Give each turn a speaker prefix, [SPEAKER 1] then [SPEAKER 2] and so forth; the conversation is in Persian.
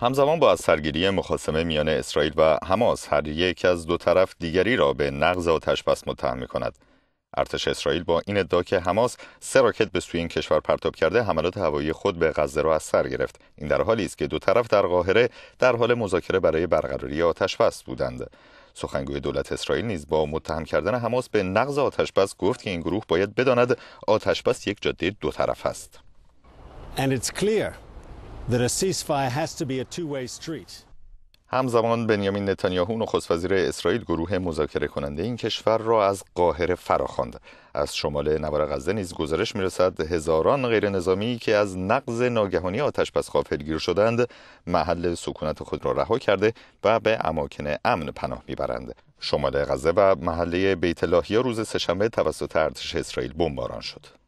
[SPEAKER 1] همزمان با از سرگیری مخاسمه میان اسرائیل و حماس هر یک از دو طرف دیگری را به نقض آتش بس متهم می کند. ارتش اسرائیل با این ادعا که حماس سه راکت به سوی این کشور پرتاب کرده حملات هوایی خود به غزه را از سر گرفت این در حالی است که دو طرف در قاهره در حال مذاکره برای برقراری آتش بس بودند سخنگوی دولت اسرائیل نیز با متهم کردن حماس به نقض آتش بس گفت که این گروه باید بداند آتش بس یک جاده دو طرف است
[SPEAKER 2] clear.
[SPEAKER 1] همزمان بنیامین نتانیاهو نخست وزیر اسرائیل گروه مذاکره کننده این کشور را از قاهره فراخواند از شمال نوار غزه نیز گزارش میرسد هزاران غیر نظامی که از نقض ناگهانی آتش بس غافلگیر شدند محل سکونت خود را رها کرده و به اماکن امن پناه میبرند
[SPEAKER 3] شمال غزه و محله بیت روز سهشنبه توسط ارتش اسرائیل بمباران شد